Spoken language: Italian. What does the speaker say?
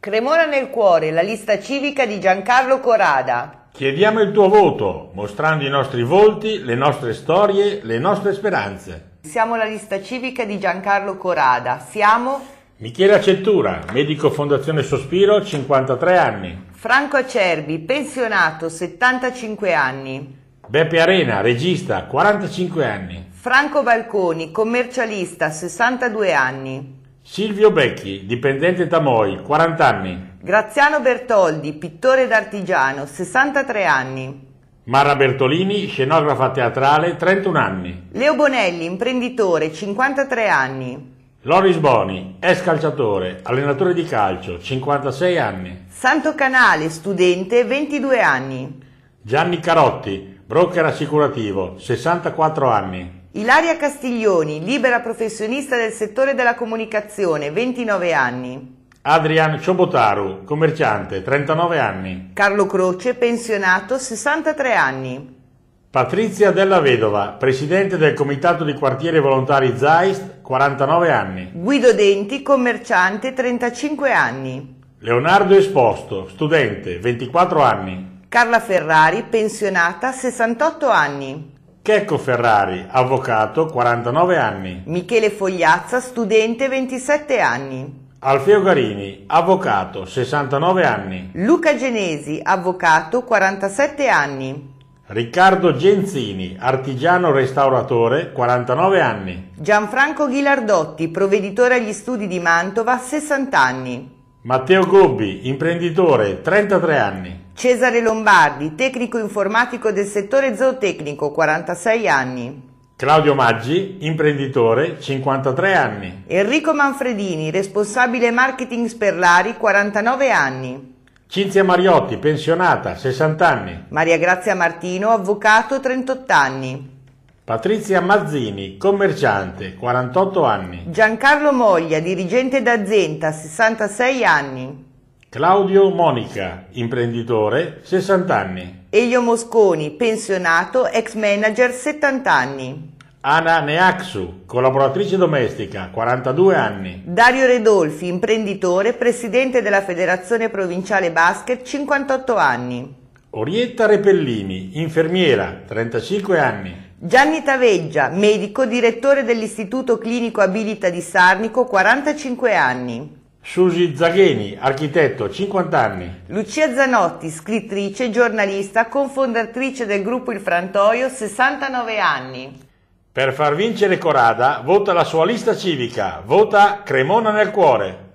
Cremona nel cuore, la lista civica di Giancarlo Corada. Chiediamo il tuo voto, mostrando i nostri volti, le nostre storie, le nostre speranze. Siamo la lista civica di Giancarlo Corada. Siamo Michele Acettura, medico Fondazione Sospiro, 53 anni. Franco Acerbi, pensionato, 75 anni. Beppe Arena, regista, 45 anni. Franco Balconi, commercialista, 62 anni. Silvio Becchi, dipendente Tamoi, 40 anni. Graziano Bertoldi, pittore ed artigiano, 63 anni. Mara Bertolini, scenografa teatrale, 31 anni. Leo Bonelli, imprenditore, 53 anni. Loris Boni, ex calciatore, allenatore di calcio, 56 anni. Santo Canale, studente, 22 anni. Gianni Carotti, broker assicurativo, 64 anni. Ilaria Castiglioni, libera professionista del settore della comunicazione, 29 anni. Adrian Ciobotaru, commerciante, 39 anni. Carlo Croce, pensionato, 63 anni. Patrizia Della Vedova, presidente del comitato di quartiere volontari Zaist, 49 anni. Guido Denti, commerciante, 35 anni. Leonardo Esposto, studente, 24 anni. Carla Ferrari, pensionata, 68 anni. Checco Ferrari, avvocato, 49 anni. Michele Fogliazza, studente, 27 anni. Alfeo Garini, avvocato, 69 anni. Luca Genesi, avvocato, 47 anni. Riccardo Genzini, artigiano restauratore, 49 anni. Gianfranco Ghilardotti, provveditore agli studi di Mantova, 60 anni. Matteo Gobbi, imprenditore, 33 anni. Cesare Lombardi, tecnico informatico del settore zootecnico, 46 anni. Claudio Maggi, imprenditore, 53 anni. Enrico Manfredini, responsabile marketing Sperlari, 49 anni. Cinzia Mariotti, pensionata, 60 anni. Maria Grazia Martino, avvocato, 38 anni. Patrizia Mazzini, commerciante, 48 anni. Giancarlo Moglia, dirigente d'azienda, 66 anni. Claudio Monica, imprenditore, 60 anni. Elio Mosconi, pensionato, ex manager, 70 anni. Ana Neaxu, collaboratrice domestica, 42 anni. Dario Redolfi, imprenditore, presidente della Federazione Provinciale Basket, 58 anni. Orietta Repellini, infermiera, 35 anni. Gianni Taveggia, medico, direttore dell'Istituto Clinico Abilita di Sarnico, 45 anni. Susi Zagheni, architetto, 50 anni. Lucia Zanotti, scrittrice, giornalista, cofondatrice del gruppo Il Frantoio, 69 anni. Per far vincere Corada, vota la sua lista civica, vota Cremona nel cuore.